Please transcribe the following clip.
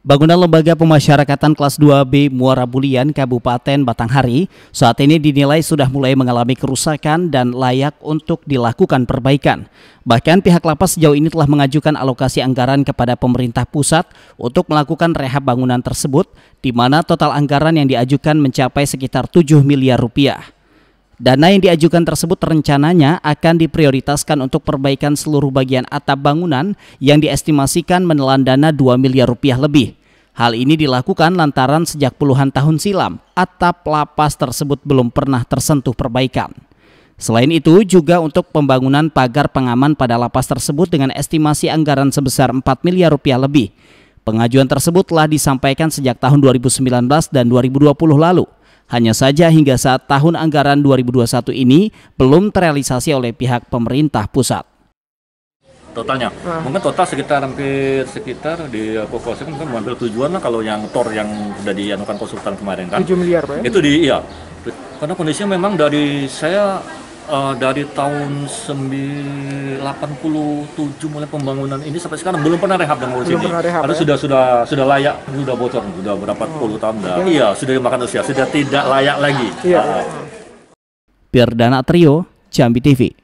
Bangunan Lembaga Pemasyarakatan Kelas 2B Muara Bulian, Kabupaten Batanghari, saat ini dinilai sudah mulai mengalami kerusakan dan layak untuk dilakukan perbaikan. Bahkan pihak lapas sejauh ini telah mengajukan alokasi anggaran kepada pemerintah pusat untuk melakukan rehab bangunan tersebut, di mana total anggaran yang diajukan mencapai sekitar 7 miliar rupiah. Dana yang diajukan tersebut rencananya akan diprioritaskan untuk perbaikan seluruh bagian atap bangunan yang diestimasikan menelan dana 2 miliar rupiah lebih. Hal ini dilakukan lantaran sejak puluhan tahun silam, atap lapas tersebut belum pernah tersentuh perbaikan. Selain itu juga untuk pembangunan pagar pengaman pada lapas tersebut dengan estimasi anggaran sebesar 4 miliar rupiah lebih. Pengajuan tersebut telah disampaikan sejak tahun 2019 dan 2020 lalu. Hanya saja hingga saat tahun anggaran 2021 ini belum terrealisasi oleh pihak pemerintah pusat. Totalnya, hmm. mungkin total sekitar hampir sekitar di Kokosek mungkin mengambil tujuan lah kalau yang TOR yang sudah dianukan konsultan kemarin kan. 7 miliar Pak ya? Itu di, iya. Karena kondisinya memang dari saya uh, dari tahun 87 mulai pembangunan ini sampai sekarang belum pernah rehab dong sini. Ada ya? sudah sudah sudah layak sudah bocor sudah berapa oh. puluh tahun dah okay. iya sudah dimakan usia sudah tidak layak lagi iya. Uh. Dana Trio Jambi TV